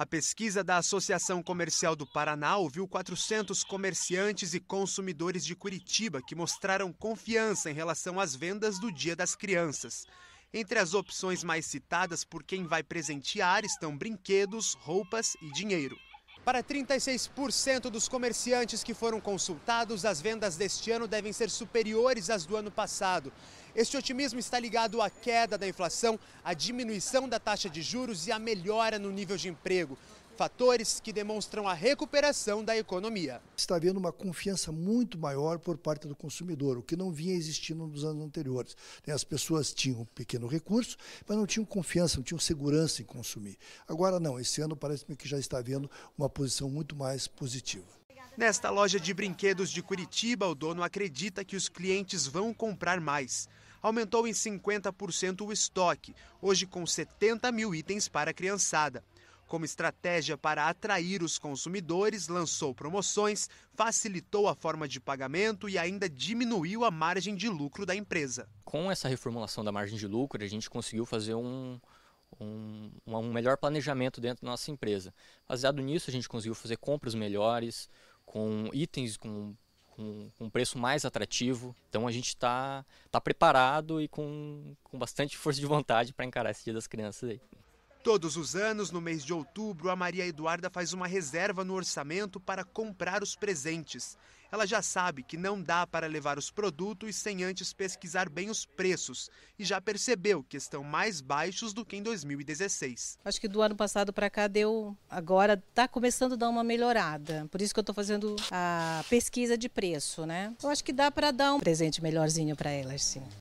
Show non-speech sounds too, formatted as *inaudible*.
A pesquisa da Associação Comercial do Paraná ouviu 400 comerciantes e consumidores de Curitiba que mostraram confiança em relação às vendas do Dia das Crianças. Entre as opções mais citadas por quem vai presentear estão brinquedos, roupas e dinheiro. Para 36% dos comerciantes que foram consultados, as vendas deste ano devem ser superiores às do ano passado. Este otimismo está ligado à queda da inflação, à diminuição da taxa de juros e à melhora no nível de emprego fatores que demonstram a recuperação da economia. Está havendo uma confiança muito maior por parte do consumidor, o que não vinha existindo nos anos anteriores. Né, as pessoas tinham um pequeno recurso, mas não tinham confiança, não tinham segurança em consumir. Agora não, esse ano parece-me que já está havendo uma posição muito mais positiva. Nesta loja de brinquedos de Curitiba, o dono acredita que os clientes vão comprar mais. Aumentou em 50% o estoque, hoje com 70 mil itens para a criançada. Como estratégia para atrair os consumidores, lançou promoções, facilitou a forma de pagamento e ainda diminuiu a margem de lucro da empresa. Com essa reformulação da margem de lucro, a gente conseguiu fazer um, um, um, melhor planejamento dentro da nossa empresa. Baseado nisso, a gente conseguiu fazer compras melhores, com itens com, com, com preço mais atrativo. Então a gente está tá preparado e com, com bastante *laughs* força de vontade para encarar esse Dia das Crianças aí. Todos os anos, no mês de outubro, a Maria Eduarda faz uma reserva no orçamento para comprar os presentes. Ela já sabe que não dá para levar os produtos sem antes pesquisar bem os preços e já percebeu que estão mais baixos do que em 2016. Acho que do ano passado para cá deu, agora está começando a dar uma melhorada. Por isso que eu estou fazendo a pesquisa de preço, né? Eu acho que dá para dar um presente melhorzinho para elas, sim.